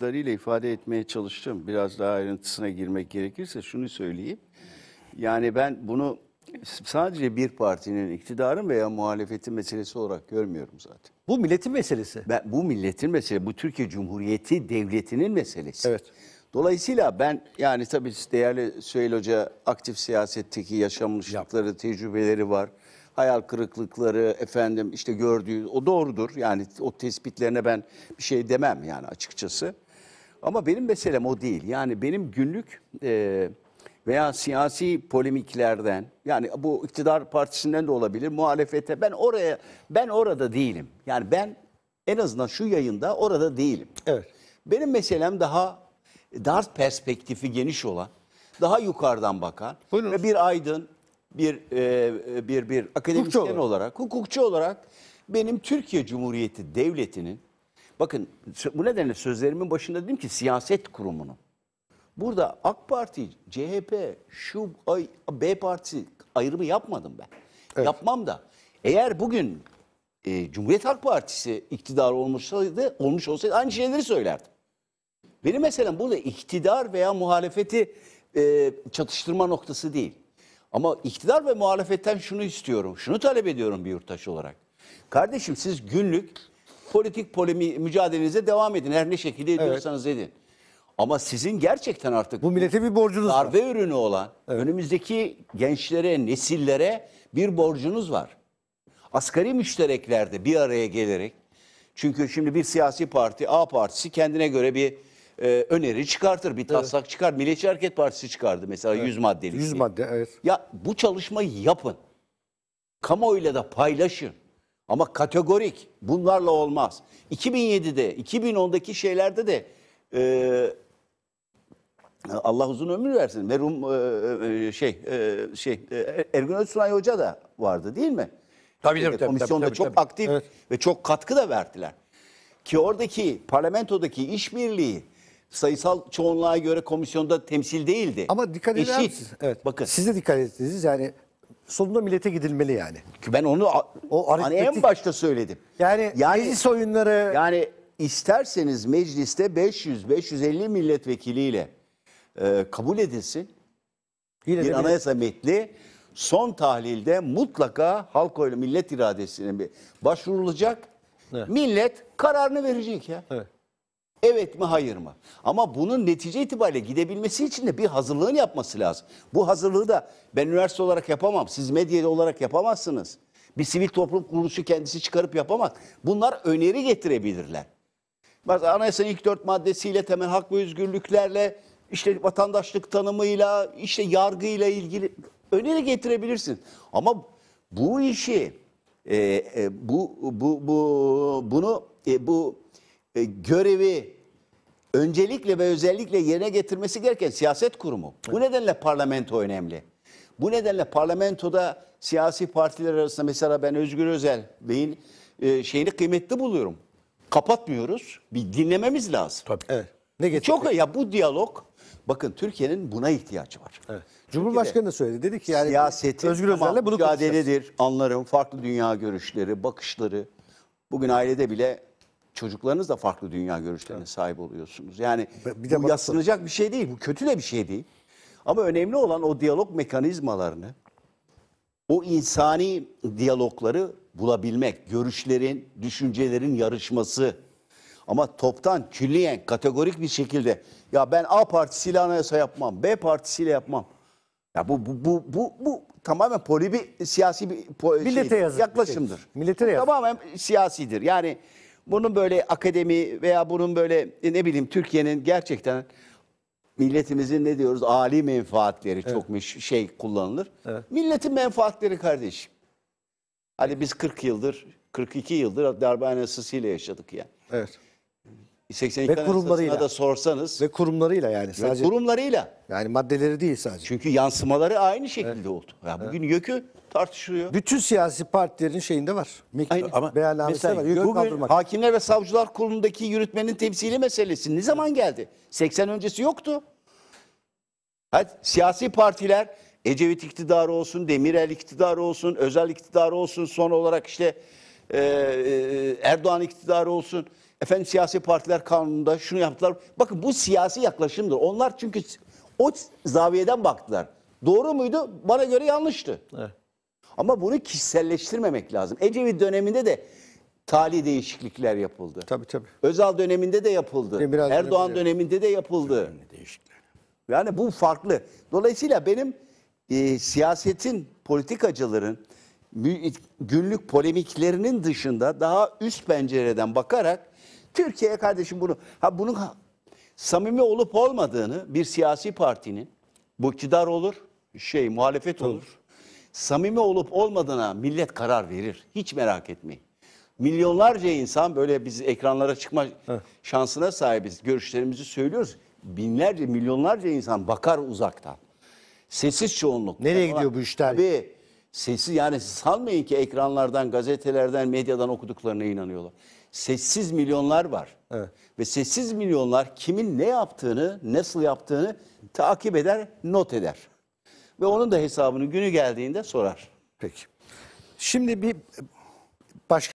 boyutlarıyla ifade etmeye çalıştım. Biraz daha ayrıntısına girmek gerekirse şunu söyleyeyim. Yani ben bunu sadece bir partinin iktidarın veya muhalefetin meselesi olarak görmüyorum zaten. Bu milletin meselesi. Ben, bu milletin meselesi, bu Türkiye Cumhuriyeti Devleti'nin meselesi. Evet. Dolayısıyla ben yani tabii değerli Süheyl Hoca aktif siyasetteki yaşanmışlıkları, Yap. tecrübeleri var. Hayal kırıklıkları, efendim işte gördüğü o doğrudur. Yani o tespitlerine ben bir şey demem yani açıkçası. Ama benim meselem o değil. Yani benim günlük e, veya siyasi polemiklerden yani bu iktidar partisinden de olabilir muhalefete ben oraya ben orada değilim. Yani ben en azından şu yayında orada değilim. Evet. Benim meselem daha dar perspektifi geniş olan, daha yukarıdan bakan Buyurun. ve bir aydın, bir e, bir bir akademisyen hukukçu olarak. olarak, hukukçu olarak benim Türkiye Cumhuriyeti devletinin Bakın bu nedenle sözlerimin başında dedim ki siyaset kurumunu. Burada AK Parti, CHP, şu B Parti ayrımı yapmadım ben. Evet. Yapmam da. Eğer bugün e, Cumhuriyet Halk Partisi iktidar olmuşsaydı, olmuş olsaydı aynı şeyleri söylerdim. Benim mesela burada iktidar veya muhalefeti e, çatıştırma noktası değil. Ama iktidar ve muhalefetten şunu istiyorum, şunu talep ediyorum bir yurttaş olarak. Kardeşim siz günlük Politik polemi, mücadelenize devam edin. Her ne şekilde ediyorsanız edin. Ama sizin gerçekten artık Bu millete bir borcunuz var. darbe ürünü olan önümüzdeki gençlere, nesillere bir borcunuz var. Asgari müştereklerde bir araya gelerek çünkü şimdi bir siyasi parti A partisi kendine göre bir e, öneri çıkartır, bir taslak çıkar. Milliyetçi Hareket Partisi çıkardı mesela 100 maddelik. 100 madde evet. Ya bu çalışmayı yapın. Kamuoyuyla da paylaşın. Ama kategorik bunlarla olmaz. 2007'de, 2010'daki şeylerde de e, Allah uzun ömür versin. merhum e, e, e, şey e, şey e, Ergün Öztunay Hoca da vardı değil mi? Tabii tabii. E, tabii komisyonda tabii, tabii, çok aktif evet. ve çok katkı da verdiler. Ki oradaki parlamentodaki işbirliği sayısal çoğunluğa göre komisyonda temsil değildi. Ama dikkat eder Evet. Bakın. Siz de dikkat ettiniz. Yani sonunda millete gidilmeli yani. Ben onu o hani en başta söyledim. Yani, yani meclis oyunları... Yani isterseniz mecliste 500-550 milletvekiliyle e, kabul edilsin. Yine bir anayasa metni son tahlilde mutlaka halk oyunu millet iradesine bir başvurulacak. Evet. Millet kararını verecek ya. Evet. Evet mi hayır mı? Ama bunun netice itibariyle gidebilmesi için de bir hazırlığın yapması lazım. Bu hazırlığı da ben üniversite olarak yapamam. Siz medya olarak yapamazsınız. Bir sivil toplum kuruluşu kendisi çıkarıp yapamaz. Bunlar öneri getirebilirler. Mesela anayasanın ilk dört maddesiyle temel hak ve özgürlüklerle işte vatandaşlık tanımıyla işte yargıyla ilgili öneri getirebilirsin. Ama bu işi e, e, bu bu bu bunu e, bu e, görevi öncelikle ve özellikle yerine getirmesi gereken siyaset kurumu. Bu nedenle parlamento önemli. Bu nedenle parlamentoda siyasi partiler arasında mesela ben Özgür Özel Bey'in e, şeyini kıymetli buluyorum. Kapatmıyoruz. Bir dinlememiz lazım. Tabii. Evet. Ne getirdi? Çok ya bu diyalog bakın Türkiye'nin buna ihtiyacı var. Evet. Cumhurbaşkanı da söyledi. Dedi ki yani siyasetin Özgür Özel'le tamam, bunu mücadeledir. Anlarım farklı dünya görüşleri, bakışları. Bugün ailede bile Çocuklarınız da farklı dünya görüşlerine evet. sahip oluyorsunuz. Yani bir de bu yaslanacak bir şey değil, bu kötü de bir şey değil. Ama önemli olan o diyalog mekanizmalarını, o insani diyalogları bulabilmek, görüşlerin, düşüncelerin yarışması. Ama toptan, külliyen, kategorik bir şekilde ya ben A partisiyle anayasa yapmam, B partisiyle yapmam. Ya bu bu bu bu, bu tamamen poli bir siyasi bir po, şey, şey, yaklaşımdır. Şey. Millete yazık. Tamamen siyasidir. Yani bunun böyle akademi veya bunun böyle e, ne bileyim Türkiye'nin gerçekten milletimizin ne diyoruz Ali menfaatleri evet. çok şey kullanılır. Evet. Milletin menfaatleri kardeşim. Hadi biz 40 yıldır, 42 yıldır darbe anasısıyla yaşadık ya. Yani. Evet. 82 ve kurumlarıyla da sorsanız ve kurumlarıyla yani sadece ve kurumlarıyla yani maddeleri değil sadece. Çünkü yansımaları aynı şekilde evet. oldu. Ya bugün evet. YÖK'ü tartışılıyor. Bütün siyasi partilerin şeyinde var. Aynı. Ama mesela var. YÖK bugün kaldırmak. Hakimler ve Savcılar Kurulu'ndaki yürütmenin temsili meselesi ne zaman geldi? 80 öncesi yoktu. Hadi siyasi partiler Ecevit iktidarı olsun, Demirel iktidarı olsun, Özel iktidarı olsun, son olarak işte e, e, Erdoğan iktidarı olsun. Efendim siyasi partiler kanununda şunu yaptılar. Bakın bu siyasi yaklaşımdır. Onlar çünkü o zaviyeden baktılar. Doğru muydu? Bana göre yanlıştı. Evet. Ama bunu kişiselleştirmemek lazım. Ecevit döneminde de tali değişiklikler yapıldı. Tabii tabii. Özal döneminde de yapıldı. biraz Erdoğan döneminde, de yapıldı. Değişikler. Yani bu farklı. Dolayısıyla benim e, siyasetin, politikacıların günlük polemiklerinin dışında daha üst pencereden bakarak Türkiye'ye kardeşim bunu ha bunun samimi olup olmadığını bir siyasi partinin bu iktidar olur, şey muhalefet olur. olur. Samimi olup olmadığına millet karar verir. Hiç merak etmeyin. Milyonlarca insan böyle biz ekranlara çıkma şansına sahibiz. Görüşlerimizi söylüyoruz. Binlerce, milyonlarca insan bakar uzaktan. Sessiz çoğunluk. Nereye gidiyor bu işler? Tabii Sessiz yani sanmayın ki ekranlardan, gazetelerden, medyadan okuduklarına inanıyorlar. Sessiz milyonlar var. Evet. Ve sessiz milyonlar kimin ne yaptığını, nasıl yaptığını takip eder, not eder. Ve onun da hesabını günü geldiğinde sorar. Peki. Şimdi bir başka